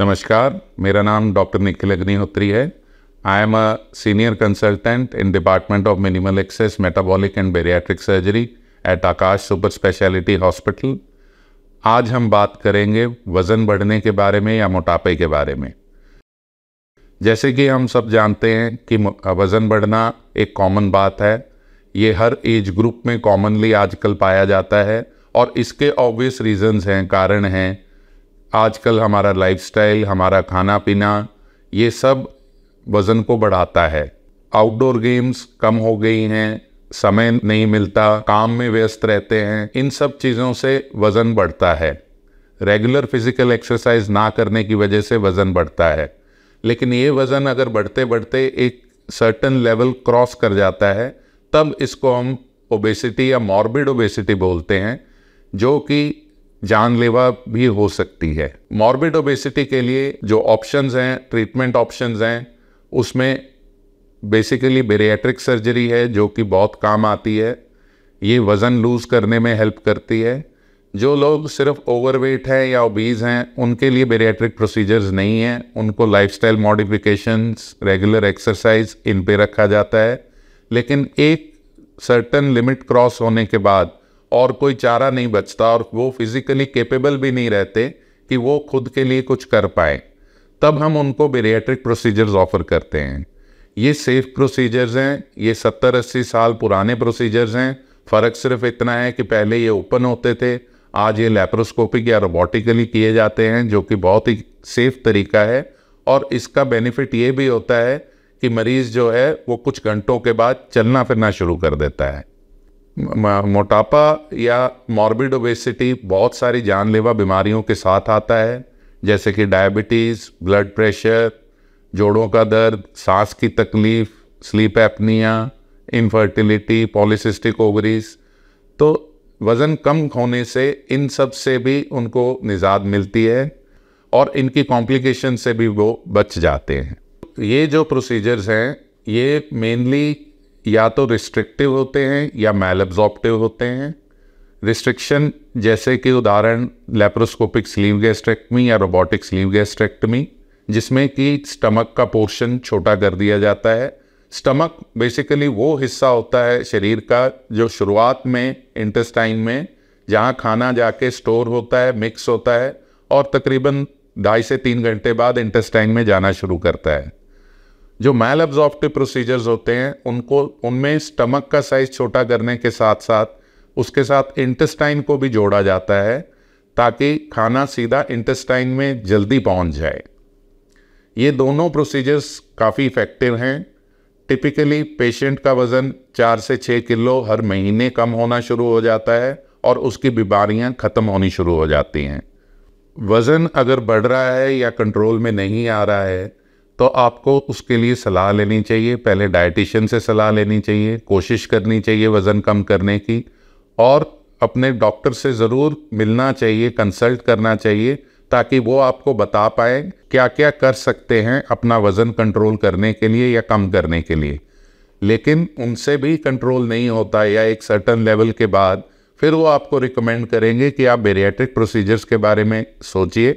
नमस्कार मेरा नाम डॉक्टर निखिल अग्निहोत्री है I am a senior consultant in department of minimal access metabolic and bariatric surgery at Aakash super speciality hospital आज हम बात करेंगे वज़न बढ़ने के बारे में या मोटापे के बारे में जैसे कि हम सब जानते हैं कि वज़न बढ़ना एक कॉमन बात है ये हर एज ग्रुप में कॉमनली आजकल पाया जाता है और इसके ऑब्वियस रीजंस हैं कारण हैं आजकल हमारा लाइफस्टाइल हमारा खाना पीना ये सब वज़न को बढ़ाता है आउटडोर गेम्स कम हो गई हैं समय नहीं मिलता काम में व्यस्त रहते हैं इन सब चीज़ों से वज़न बढ़ता है रेगुलर फिजिकल एक्सरसाइज ना करने की वजह से वज़न बढ़ता है लेकिन ये वज़न अगर बढ़ते बढ़ते एक सर्टन लेवल क्रॉस कर जाता है तब इसको हम ओबेसिटी या मॉर्बिड ओबेसिटी बोलते हैं जो कि जानलेवा भी हो सकती है मॉर्बिड ओबेसिटी के लिए जो ऑप्शंस हैं ट्रीटमेंट ऑप्शंस हैं उसमें बेसिकली बेरिएट्रिक सर्जरी है जो कि बहुत काम आती है ये वज़न लूज़ करने में हेल्प करती है जो लोग सिर्फ ओवरवेट हैं या ओबीज़ हैं उनके लिए बेरिएट्रिक प्रोसीजर्स नहीं हैं उनको लाइफस्टाइल मॉडिफिकेशंस रेगुलर एक्सरसाइज इन पे रखा जाता है लेकिन एक सर्टन लिमिट क्रॉस होने के बाद और कोई चारा नहीं बचता और वो फिज़िकली केपेबल भी नहीं रहते कि वो खुद के लिए कुछ कर पाए तब हम उनको बेरिएट्रिक प्रोसीजर्स ऑफ़र करते हैं ये सेफ प्रोसीजर्स हैं ये सत्तर अस्सी साल पुराने प्रोसीजर्स हैं फ़र्क सिर्फ इतना है कि पहले ये ओपन होते थे आज ये लेप्रोस्कोपिक या रोबोटिकली किए जाते हैं जो कि बहुत ही सेफ तरीका है और इसका बेनिफिट ये भी होता है कि मरीज़ जो है वो कुछ घंटों के बाद चलना फिरना शुरू कर देता है मोटापा या मॉर्बिड ओबेसिटी बहुत सारी जानलेवा बीमारियों के साथ आता है जैसे कि डायबिटीज़ ब्लड प्रेशर जोड़ों का दर्द सांस की तकलीफ़ sleep apnoea infertility polycystic ovaries तो वज़न कम होने से इन सब से भी उनको निजात मिलती है और इनकी कॉम्प्लिकेशन से भी वो बच जाते हैं ये जो प्रोसीजर्स हैं ये मेनली या तो रिस्ट्रिक्टिव होते हैं या मेलब्जॉप्टिव होते हैं रिस्ट्रिक्शन जैसे कि उदाहरण लेप्रोस्कोपिक स्लीव गैस्ट्रेक्टमी या रोबोटिक स्लीव गैस्ट्रेक्टमी जिसमें कि स्टमक का पोर्शन छोटा कर दिया जाता है स्टमक बेसिकली वो हिस्सा होता है शरीर का जो शुरुआत में इंटेस्टाइन में जहाँ खाना जाके स्टोर होता है मिक्स होता है और तकरीबन ढाई से तीन घंटे बाद इंटेस्टाइन में जाना शुरू करता है जो मैल एब्जॉर्प्टिव प्रोसीजर्स होते हैं उनको उनमें स्टमक का साइज छोटा करने के साथ साथ उसके साथ इंटेस्टाइन को भी जोड़ा जाता है ताकि खाना सीधा इंटेस्टाइन में जल्दी पहुंच जाए ये दोनों प्रोसीजर्स काफ़ी इफ़ेक्टिव हैं टिपिकली पेशेंट का वज़न चार से छः किलो हर महीने कम होना शुरू हो जाता है और उसकी बीमारियाँ ख़त्म होनी शुरू हो जाती हैं वज़न अगर बढ़ रहा है या कंट्रोल में नहीं आ रहा है तो आपको उसके लिए सलाह लेनी चाहिए पहले डाइटिशियन से सलाह लेनी चाहिए कोशिश करनी चाहिए वज़न कम करने की और अपने डॉक्टर से ज़रूर मिलना चाहिए कंसल्ट करना चाहिए ताकि वो आपको बता पाए क्या क्या कर सकते हैं अपना वज़न कंट्रोल करने के लिए या कम करने के लिए लेकिन उनसे भी कंट्रोल नहीं होता या एक सर्टन लेवल के बाद फिर वो आपको रिकमेंड करेंगे कि आप बेरियाट्रिक प्रोसीजर्स के बारे में सोचिए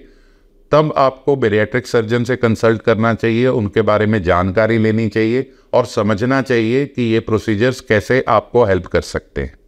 तब आपको बेरियाट्रिक सर्जन से कंसल्ट करना चाहिए उनके बारे में जानकारी लेनी चाहिए और समझना चाहिए कि ये प्रोसीजर्स कैसे आपको हेल्प कर सकते हैं